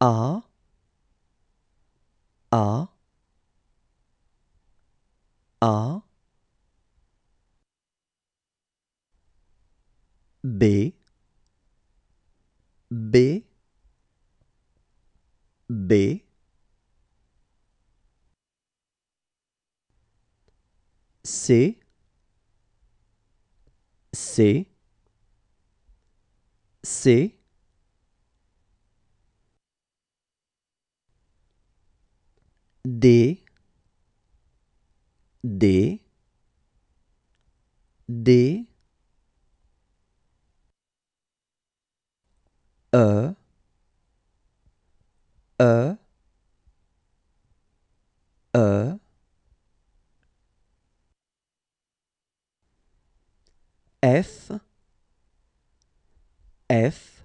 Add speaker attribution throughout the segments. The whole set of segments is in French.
Speaker 1: A A A B B B C C C D D D E E E F F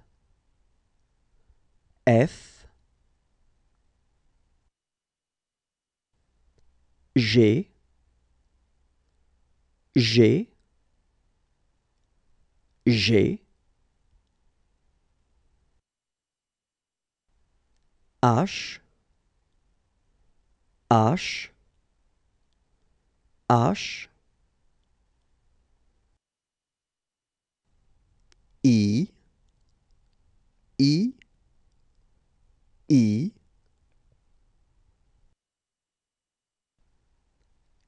Speaker 1: F G G G H H H I I I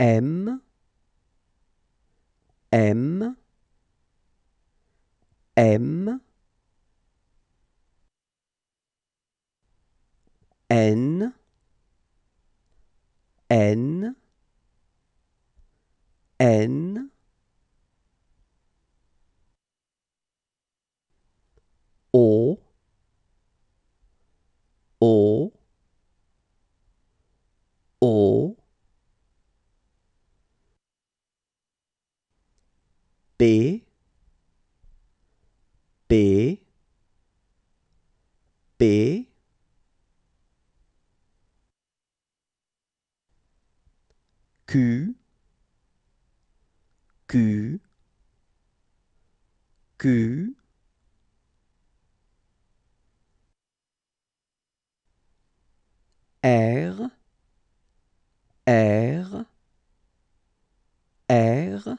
Speaker 1: M, M, M, N, N, N, B P P Q Q Q R R R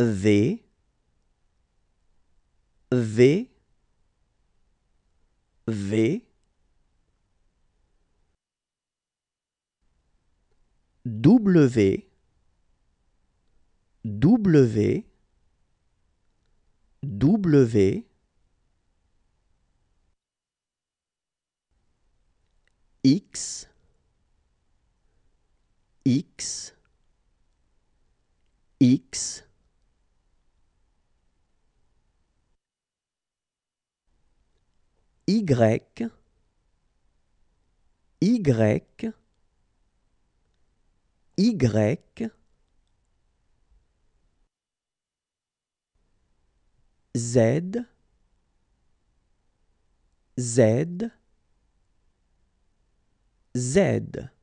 Speaker 1: V V V W W W X X X Y, Y, Y, Z, Z, Z.